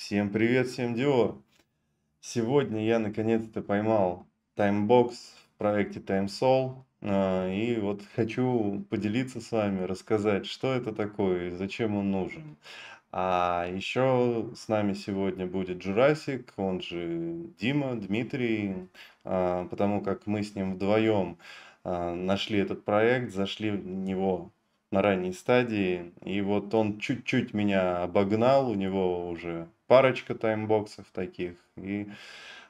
Всем привет, всем Диор! Сегодня я наконец-то поймал таймбокс в проекте TimeSol. А, и вот хочу поделиться с вами, рассказать, что это такое и зачем он нужен. А еще с нами сегодня будет Джурасик, он же Дима, Дмитрий, а, потому как мы с ним вдвоем а, нашли этот проект, зашли в него на ранней стадии. И вот он чуть-чуть меня обогнал, у него уже парочка таймбоксов таких. И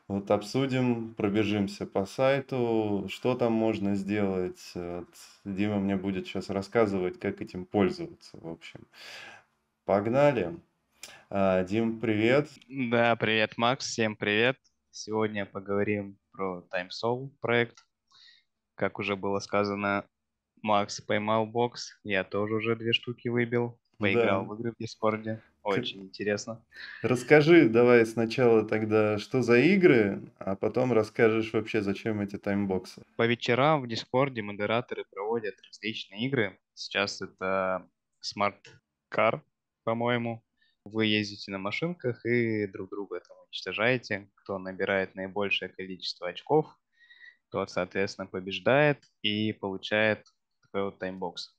вот обсудим, пробежимся по сайту, что там можно сделать. Вот Дима мне будет сейчас рассказывать, как этим пользоваться, в общем. Погнали. А, Дим, привет. Да, привет, Макс, всем привет. Сегодня поговорим про TimeSol проект. Как уже было сказано, Макс поймал бокс, я тоже уже две штуки выбил поиграл да. в игры в Дискорде. Очень интересно. Расскажи давай сначала тогда, что за игры, а потом расскажешь вообще, зачем эти таймбоксы. По вечерам в Дискорде модераторы проводят различные игры. Сейчас это Smart Car, по-моему. Вы ездите на машинках и друг друга там уничтожаете. Кто набирает наибольшее количество очков, тот, соответственно, побеждает и получает такой вот таймбокс.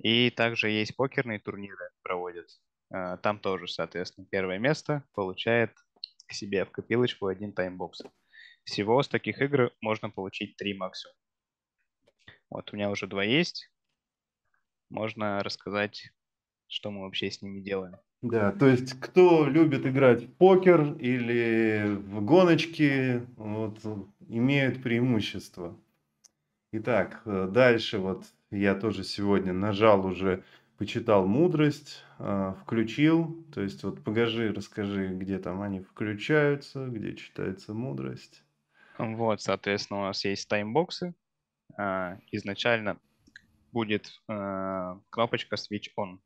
И также есть покерные турниры проводят. Э, там тоже, соответственно, первое место получает к себе в копилочку один таймбокс. Всего с таких игр можно получить три максимум. Вот у меня уже два есть. Можно рассказать, что мы вообще с ними делаем. Да, то есть кто любит играть в покер или в гоночки, вот, имеют преимущество. Итак, э, дальше вот я тоже сегодня нажал уже, почитал мудрость, а, включил, то есть вот покажи, расскажи, где там они включаются, где читается мудрость. Вот, соответственно, у нас есть таймбоксы. А, изначально будет а, кнопочка Switch On,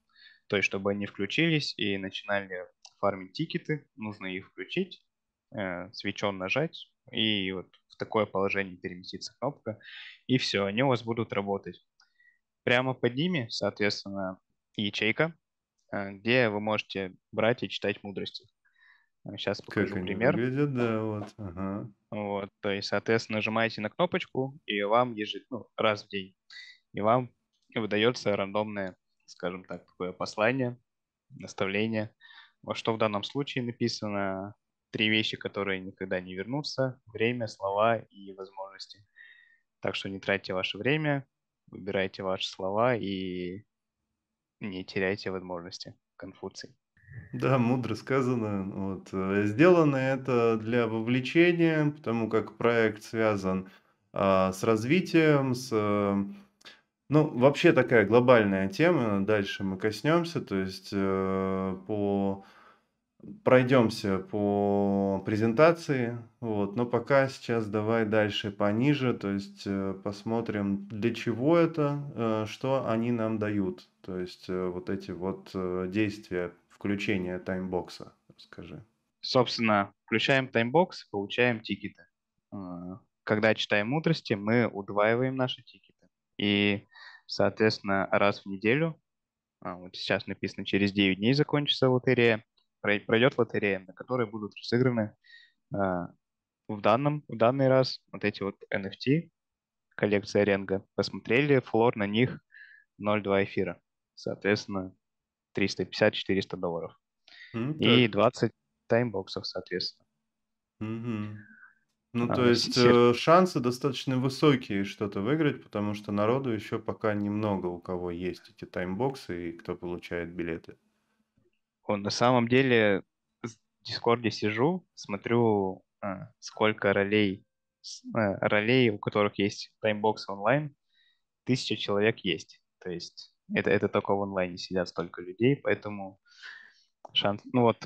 то есть чтобы они включились и начинали фармить тикеты, нужно их включить, э, Switch On нажать, и вот в такое положение переместится кнопка, и все, они у вас будут работать. Прямо под ними, соответственно, ячейка, э, где вы можете брать и читать мудрости. Сейчас э, покажу как пример. Выглядят, да, вот. Ага. Вот, то есть, соответственно, нажимаете на кнопочку, и вам ежедневно ну, раз в день, и вам выдается рандомное, скажем так, такое послание, наставление, вот что в данном случае написано, три вещи, которые никогда не вернутся. Время, слова и возможности. Так что не тратьте ваше время, выбирайте ваши слова и не теряйте возможности. Конфуций. Да, мудро сказано. Вот. Э, сделано это для вовлечения, потому как проект связан а, с развитием, с... А, ну, вообще такая глобальная тема, дальше мы коснемся, то есть э, по пройдемся по презентации, вот, но пока сейчас давай дальше пониже, то есть э, посмотрим, для чего это, э, что они нам дают, то есть э, вот эти вот действия включения таймбокса, Скажи. Собственно, включаем таймбокс, получаем тикеты. Когда читаем мудрости, мы удваиваем наши тикеты. И, соответственно, раз в неделю, а, вот сейчас написано, через 9 дней закончится лотерея, пройдет лотерея, на которой будут разыграны а, в, данном, в данный раз вот эти вот NFT, коллекция Ренга. Посмотрели флор на них 0,2 эфира. Соответственно, 350-400 долларов. Mm, и 20 таймбоксов, соответственно. Mm-hmm. Ну, а, то ну, есть сер... Э, шансы достаточно высокие что-то выиграть, потому что народу еще пока немного, у кого есть эти таймбоксы и кто получает билеты на самом деле в Дискорде сижу, смотрю, а, сколько ролей, а, ролей, у которых есть таймбокс онлайн, тысяча человек есть. То есть это, это только в онлайне сидят столько людей, поэтому шанс... Ну вот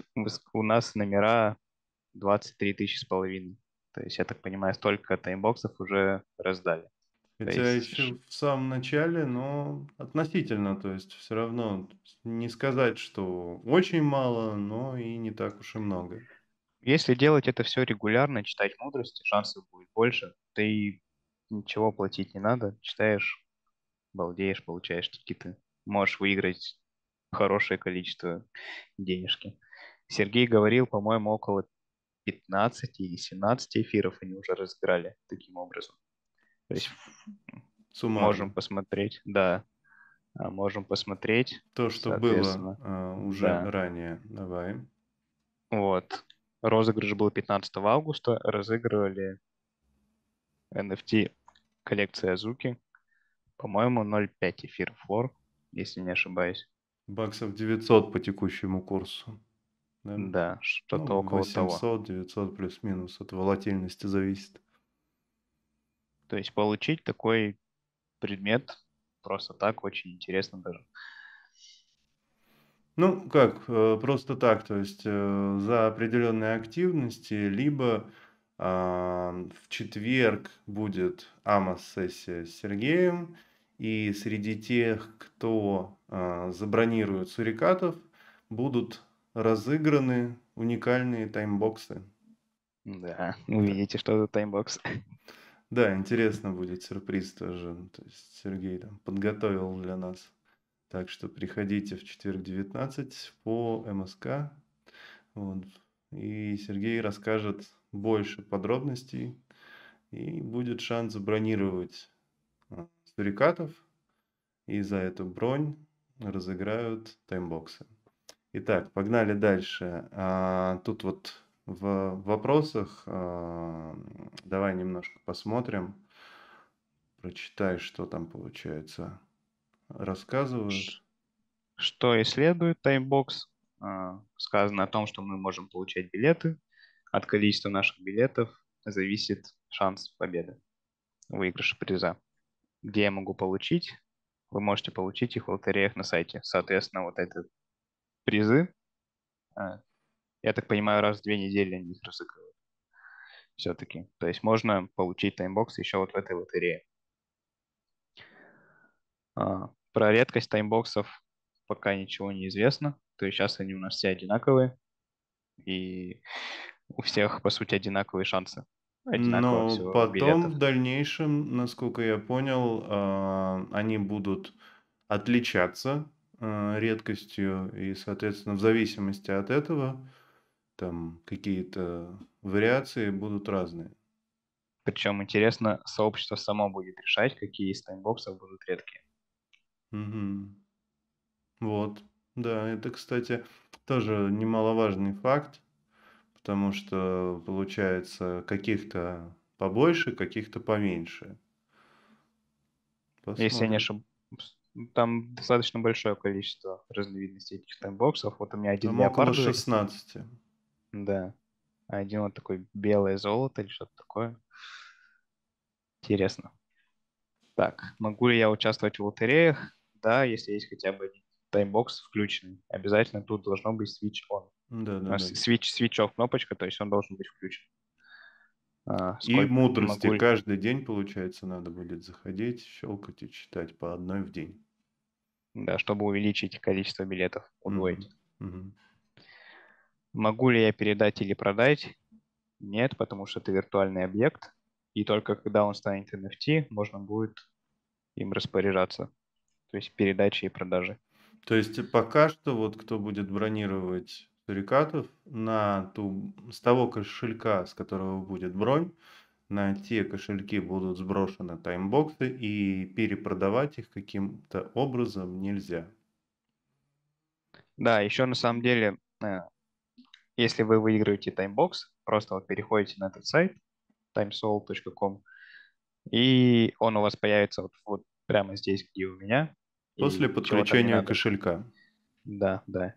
у нас номера 23 тысячи с половиной. То есть, я так понимаю, столько таймбоксов уже раздали. Хотя еще в самом начале, но относительно, то есть все равно не сказать, что очень мало, но и не так уж и много. Если делать это все регулярно, читать мудрости, шансов будет больше. Ты ничего платить не надо, читаешь, балдеешь, получаешь какие-то, можешь выиграть хорошее количество денежки. Сергей говорил, по-моему, около 15 или 17 эфиров они уже разыграли таким образом. То есть Суммарно. можем посмотреть, да, а, можем посмотреть. То, что было а, уже да. ранее, давай. Вот. Розыгрыш был 15 августа, разыгрывали NFT коллекция Азуки, по-моему, 0,5 эфир флор, если не ошибаюсь. Баксов 900 по текущему курсу. Да, да что-то ну, около 800, того. 800-900 плюс-минус, от волатильности зависит. То есть получить такой предмет просто так очень интересно даже. Ну, как, э, просто так, то есть э, за определенные активности, либо в четверг будет АМАС-сессия с Сергеем, и среди тех, кто э, забронирует сурикатов, будут разыграны уникальные таймбоксы. Да, увидите, что это таймбокс. Да, интересно будет сюрприз тоже. Ну, то есть Сергей там подготовил для нас. Так что приходите в четверг 19 по МСК. Вот. И Сергей расскажет больше подробностей. И будет шанс забронировать э, сурикатов. И за эту бронь разыграют таймбоксы. Итак, погнали дальше. А, тут вот в вопросах. А, давай немножко посмотрим. Прочитай, что там получается. Рассказывают. Что исследует таймбокс? А. Сказано о том, что мы можем получать билеты. От количества наших билетов зависит шанс победы, выигрыша приза. Где я могу получить? Вы можете получить их в лотереях на сайте. Соответственно, вот это призы а, я так понимаю, раз в две недели они их разыгрывают все-таки. То есть можно получить таймбокс еще вот в этой лотерее. А, про редкость таймбоксов пока ничего не известно. То есть сейчас они у нас все одинаковые. И у всех, по сути, одинаковые шансы. Но потом, билетов. в дальнейшем, насколько я понял, а, они будут отличаться а, редкостью. И, соответственно, в зависимости от этого там какие-то вариации будут разные. Причем, интересно, сообщество само будет решать, какие из таймбоксов будут редкие. Угу. Вот, да, это, кстати, тоже немаловажный факт, потому что получается каких-то побольше, каких-то поменьше. Посмотрим. Если я не ошибаюсь, там достаточно большое количество разновидностей этих таймбоксов. Вот у меня один там Около 16. Да. А один вот такой белое золото или что-то такое. Интересно. Так, могу ли я участвовать в лотереях? Да, если есть хотя бы таймбокс включенный. Обязательно тут должно быть switch on. Да, да, да. Switch, switch off кнопочка, то есть он должен быть включен. А, и мудрости могу... каждый день, получается, надо будет заходить, щелкать и читать по одной в день. Да, чтобы увеличить количество билетов, удвоить. Mm-hmm. Mm-hmm. Могу ли я передать или продать? Нет, потому что это виртуальный объект, и только когда он станет NFT, можно будет им распоряжаться, то есть передачи и продажи. То есть пока что вот кто будет бронировать сурикатов на ту, с того кошелька, с которого будет бронь, на те кошельки будут сброшены таймбоксы и перепродавать их каким-то образом нельзя. Да, еще на самом деле э, если вы выигрываете таймбокс, просто вот переходите на этот сайт timesoul.com, и он у вас появится вот, вот прямо здесь, где у меня. После подключения кошелька. Да, да.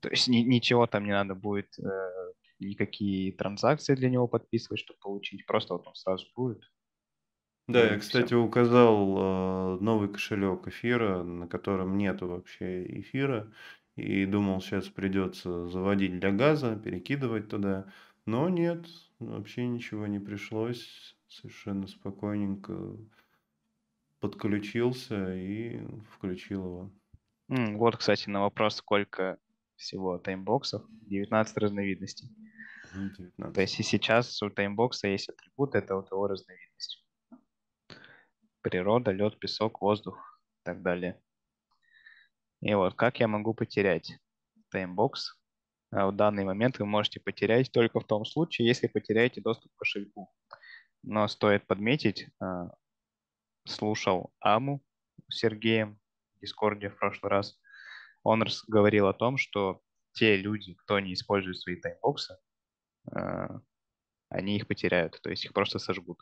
То есть ни, ничего там не надо будет, э, никакие транзакции для него подписывать, чтобы получить. Просто вот он сразу будет. Да, ну, я, кстати, все. указал э, новый кошелек эфира, на котором нету вообще эфира и думал, сейчас придется заводить для газа, перекидывать туда. Но нет, вообще ничего не пришлось. Совершенно спокойненько подключился и включил его. вот, кстати, на вопрос, сколько всего таймбоксов, 19 разновидностей. 19. То есть и сейчас у таймбокса есть атрибут, это вот его разновидность. Природа, лед, песок, воздух и так далее. И вот как я могу потерять таймбокс? А в данный момент вы можете потерять только в том случае, если потеряете доступ к кошельку. Но стоит подметить, а, слушал Аму Сергеем в Дискорде в прошлый раз. Он говорил о том, что те люди, кто не использует свои таймбоксы, а, они их потеряют, то есть их просто сожгут.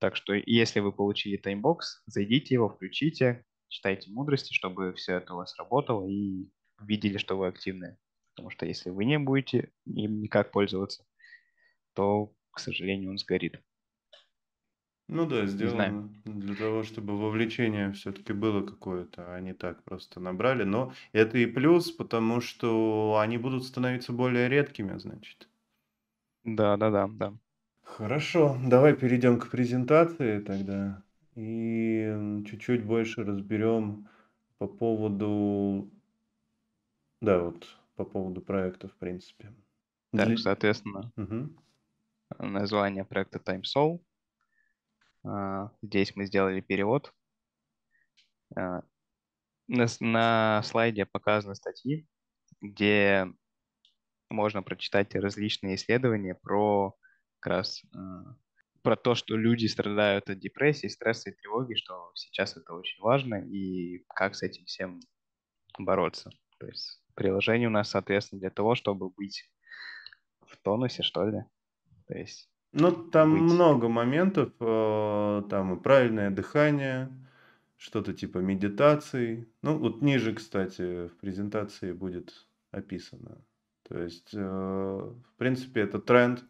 Так что если вы получили таймбокс, зайдите его, включите, читайте мудрости, чтобы все это у вас работало и видели, что вы активны. Потому что если вы не будете им никак пользоваться, то, к сожалению, он сгорит. Ну да, сделано для того, чтобы вовлечение все-таки было какое-то, а не так просто набрали. Но это и плюс, потому что они будут становиться более редкими, значит. Да, да, да, да. Хорошо, давай перейдем к презентации тогда. И чуть-чуть больше разберем по поводу... Да, вот по поводу проекта, в принципе. Так, Для... соответственно, угу. название проекта Time Soul. А, здесь мы сделали перевод. А, на, слайде показаны статьи, где можно прочитать различные исследования про как раз а, про то, что люди страдают от депрессии, стресса и тревоги, что сейчас это очень важно, и как с этим всем бороться. То есть приложение у нас, соответственно, для того, чтобы быть в тонусе, что ли. То есть ну, там быть. много моментов, э, там и правильное дыхание, что-то типа медитации. Ну, вот ниже, кстати, в презентации будет описано. То есть, э, в принципе, это тренд,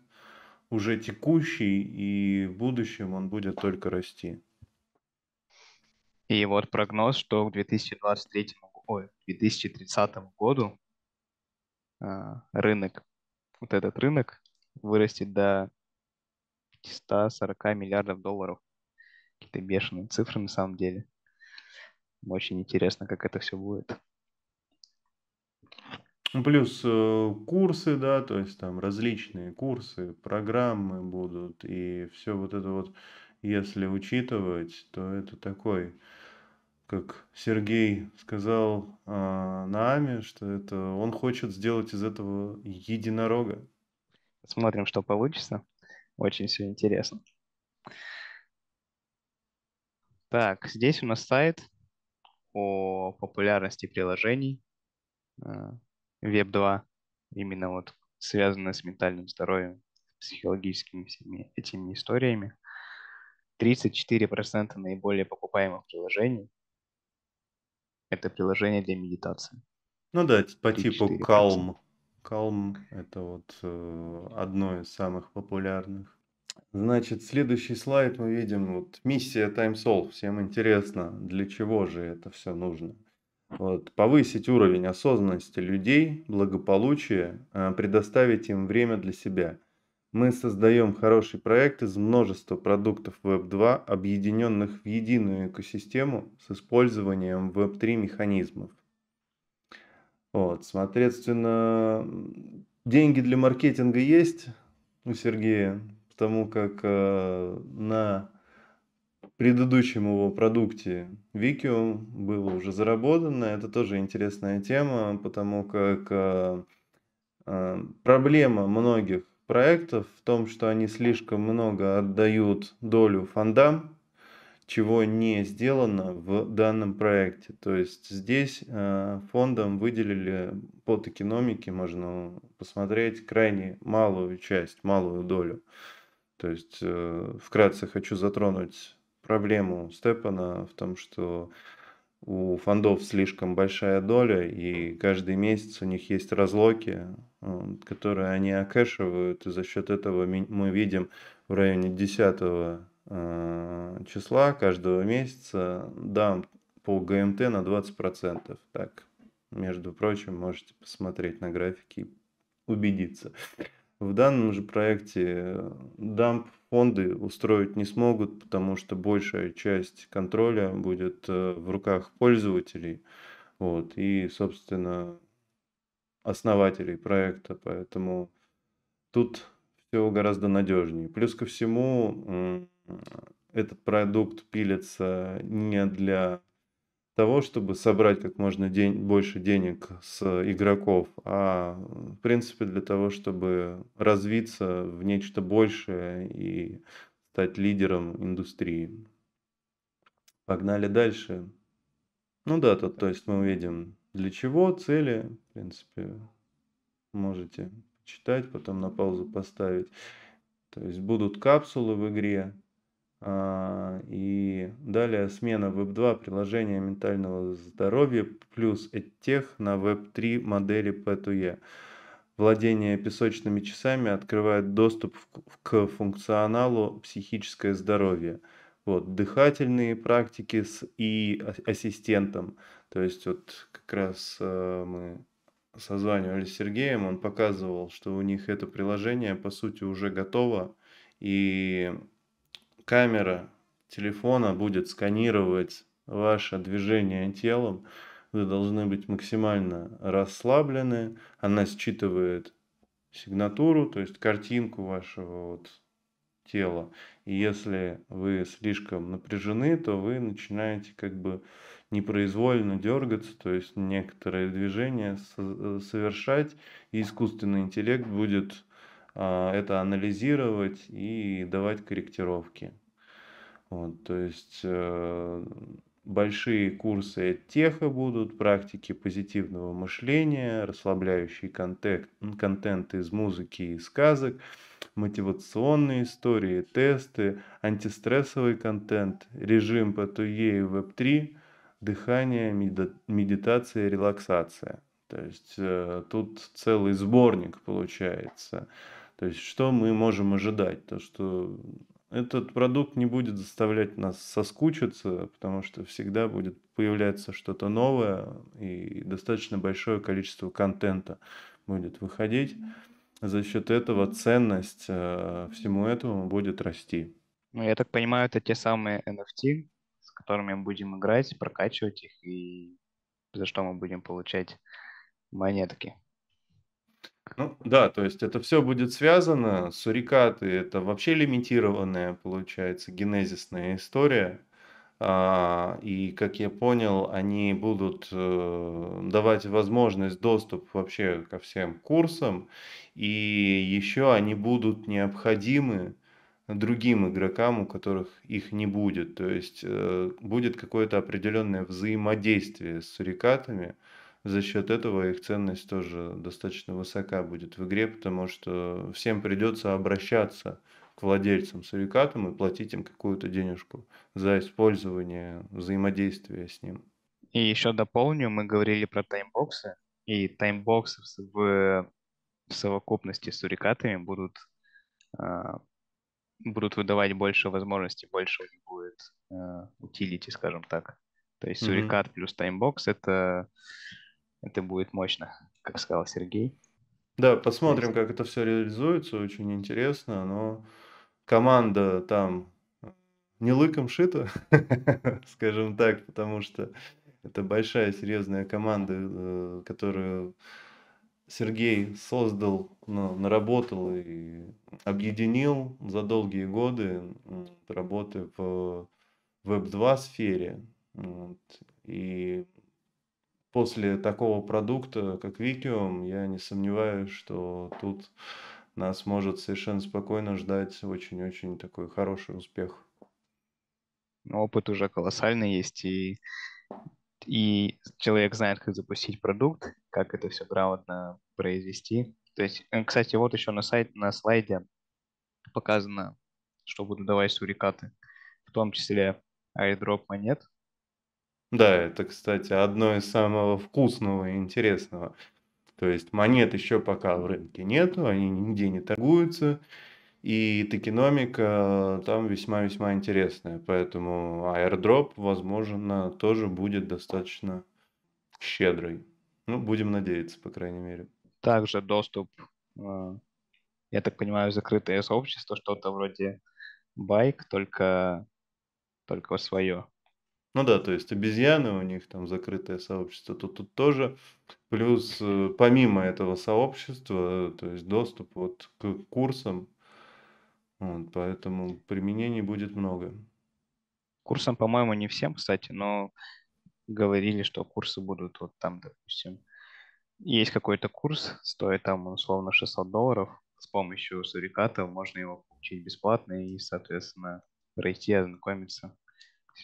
уже текущий, и в будущем он будет только расти. И вот прогноз, что к 2023, ой, 2030 году а, рынок, вот этот рынок вырастет до 140 миллиардов долларов. Какие-то бешеные цифры на самом деле. Очень интересно, как это все будет. Ну, плюс э, курсы, да, то есть там различные курсы, программы будут, и все вот это вот, если учитывать, то это такой, как Сергей сказал э, а, Нааме, что это он хочет сделать из этого единорога. Смотрим, что получится. Очень все интересно. Так, здесь у нас сайт о популярности приложений. А, Веб-2, именно вот связанная с ментальным здоровьем, психологическими всеми этими историями. 34% наиболее покупаемых приложений – это приложения для медитации. Ну да, по 34%. типу Calm. Calm – это вот э, одно из самых популярных. Значит, следующий слайд мы видим, вот миссия Time Solve. Всем интересно, для чего же это все нужно? Вот, повысить уровень осознанности людей, благополучия, а, предоставить им время для себя. Мы создаем хороший проект из множества продуктов Web2, объединенных в единую экосистему с использованием Web3 механизмов. Вот, соответственно, деньги для маркетинга есть у Сергея, потому как э, на предыдущем его продукте Викио было уже заработано. Это тоже интересная тема, потому как э, э, проблема многих проектов в том, что они слишком много отдают долю фондам, чего не сделано в данном проекте. То есть здесь э, фондам выделили по экономике, можно посмотреть, крайне малую часть, малую долю. То есть вкратце хочу затронуть проблему Степана в том, что у фондов слишком большая доля, и каждый месяц у них есть разлоки, которые они окэшивают, и за счет этого мы видим в районе 10 э, числа каждого месяца дам по ГМТ на 20%. Так, между прочим, можете посмотреть на графики и убедиться. В данном же проекте э, дамп фонды устроить не смогут, потому что большая часть контроля будет э, в руках пользователей вот, и, собственно, основателей проекта. Поэтому тут все гораздо надежнее. Плюс ко всему, этот продукт пилится не для того, чтобы собрать как можно день, больше денег с игроков, а в принципе для того, чтобы развиться в нечто большее и стать лидером индустрии. Погнали дальше. Ну да, тут, то есть мы увидим для чего, цели, в принципе, можете читать, потом на паузу поставить. То есть будут капсулы в игре, а, и далее смена Web2 приложения ментального здоровья плюс EdTech на Web3 модели P2E. Владение песочными часами открывает доступ к функционалу психическое здоровье. Вот, дыхательные практики с и ассистентом. То есть вот как раз э, мы созванивались с Сергеем, он показывал, что у них это приложение по сути уже готово. И камера телефона будет сканировать ваше движение телом. Вы должны быть максимально расслаблены. Она считывает сигнатуру, то есть картинку вашего вот тела. И если вы слишком напряжены, то вы начинаете как бы непроизвольно дергаться, то есть некоторые движения э, совершать, и искусственный интеллект будет а, это анализировать и давать корректировки. Вот, то есть э, большие курсы теха будут, практики позитивного мышления, расслабляющий контент, контент из музыки и сказок, мотивационные истории, тесты, антистрессовый контент, режим ПТУЕ e и Веб-3, дыхание, медитация, релаксация. То есть э, тут целый сборник получается. То есть, что мы можем ожидать? То, что этот продукт не будет заставлять нас соскучиться, потому что всегда будет появляться что-то новое и достаточно большое количество контента будет выходить. За счет этого ценность э, всему этому будет расти. Ну, я так понимаю, это те самые NFT, с которыми мы будем играть, прокачивать их и за что мы будем получать монетки. Ну да, то есть это все будет связано. Сурикаты это вообще лимитированная, получается, генезисная история. А, и, как я понял, они будут э, давать возможность доступ вообще ко всем курсам. И еще они будут необходимы другим игрокам, у которых их не будет. То есть э, будет какое-то определенное взаимодействие с сурикатами, за счет этого их ценность тоже достаточно высока будет в игре, потому что всем придется обращаться к владельцам сурикатам и платить им какую-то денежку за использование взаимодействия с ним. И еще дополню, мы говорили про таймбоксы, и таймбоксы в, в совокупности с сурикатами будут, а, будут выдавать больше возможностей, больше у них будет а, утилити, а, скажем так. То есть сурикат mm-hmm. плюс таймбокс — это это будет мощно, как сказал Сергей. Да, посмотрим, как это все реализуется. Очень интересно, но команда там э, не лыком шита, скажем так, потому что это большая серьезная команда, э, которую Сергей создал, наработал и объединил за долгие годы работы в Web2 сфере. Вот. И после такого продукта, как Викиум, я не сомневаюсь, что тут нас может совершенно спокойно ждать очень-очень такой хороший успех. Ну, опыт уже колоссальный есть, и, и человек знает, как запустить продукт, как это все грамотно произвести. То есть, э, кстати, вот еще на, сайте на слайде показано, что будут давать сурикаты, в том числе airdrop монет, да, это, кстати, одно из самого вкусного и интересного. То есть монет еще пока в рынке нету, они нигде не торгуются. И токеномика там весьма-весьма интересная. Поэтому аирдроп, возможно, тоже будет достаточно щедрый. Ну, будем надеяться, по крайней мере. Также доступ, а, я так понимаю, закрытое сообщество, что-то вроде байк, только, только свое. Ну да, то есть обезьяны, у них там закрытое сообщество, то тут тоже. Плюс э, помимо этого сообщества, то есть доступ вот к курсам, вот, поэтому применений будет много. Курсам, по-моему, не всем, кстати, но говорили, что курсы будут вот там, допустим, есть какой-то курс, стоит там условно 600 долларов, с помощью суриката можно его получить бесплатно и, соответственно, пройти, ознакомиться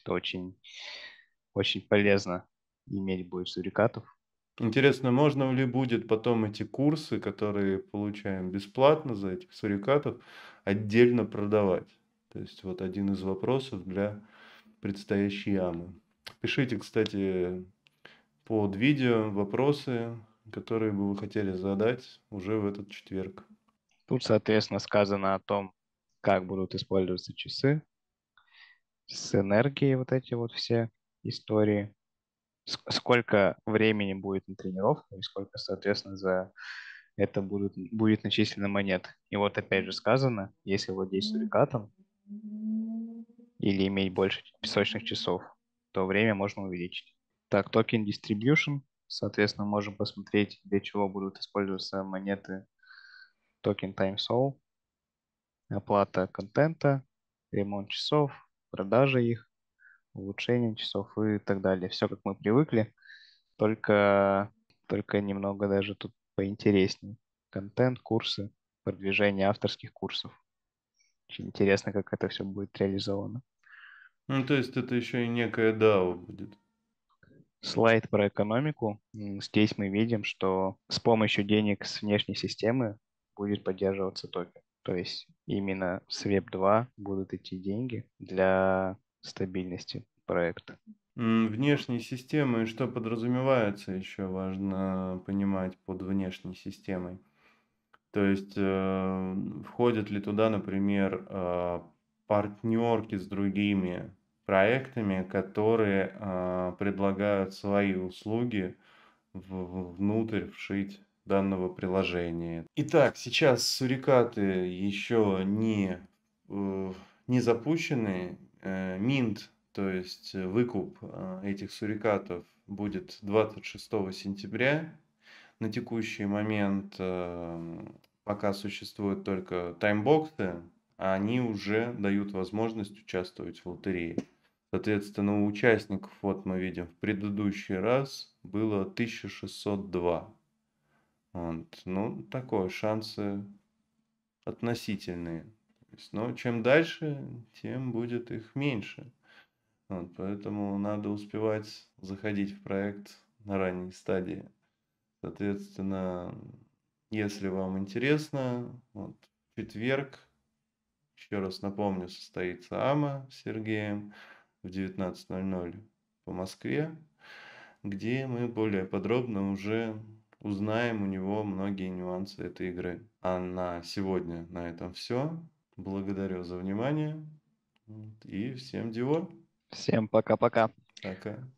это очень, очень полезно иметь будет сурикатов. Интересно, можно ли будет потом эти курсы, которые получаем бесплатно за этих сурикатов, отдельно продавать? То есть вот один из вопросов для предстоящей ямы. Пишите, кстати, под видео вопросы, которые бы вы хотели задать уже в этот четверг. Тут, соответственно, сказано о том, как будут использоваться часы, с энергией вот эти вот все истории, сколько времени будет на тренировку и сколько, соответственно, за это будут, будет начислено монет. И вот опять же сказано, если владеть сурикатом или иметь больше песочных часов, то время можно увеличить. Так, токен distribution, соответственно, можем посмотреть, для чего будут использоваться монеты токен time soul оплата контента, ремонт часов, продажи их, улучшением часов и так далее. Все, как мы привыкли, только, только немного даже тут поинтереснее. Контент, курсы, продвижение авторских курсов. Очень интересно, как это все будет реализовано. Ну, то есть это еще и некая DAO будет. Слайд про экономику. Здесь мы видим, что с помощью денег с внешней системы будет поддерживаться токен. То есть именно с Web2 будут идти деньги для стабильности проекта. Внешние системы, что подразумевается еще, важно понимать под внешней системой. То есть э, входят ли туда, например, э, партнерки с другими проектами, которые э, предлагают свои услуги в, внутрь вшить данного приложения. Итак, сейчас сурикаты еще не, э, не запущены. Минт, э, то есть э, выкуп этих сурикатов будет 26 сентября. На текущий момент пока существуют только таймбоксы, а они уже дают возможность участвовать в лотерее. Соответственно, у участников, вот мы видим, в предыдущий раз было 1602. Вот. Ну, такое, шансы относительные. Есть, но чем дальше, тем будет их меньше. Вот, поэтому надо успевать заходить в проект на ранней стадии. Соответственно, если вам интересно, вот, четверг, еще раз напомню, состоится АМА с Сергеем в 19.00 по Москве, где мы более подробно уже узнаем у него многие нюансы этой игры. А на сегодня на этом все. Благодарю за внимание. И всем Диор. Всем пока-пока. пока.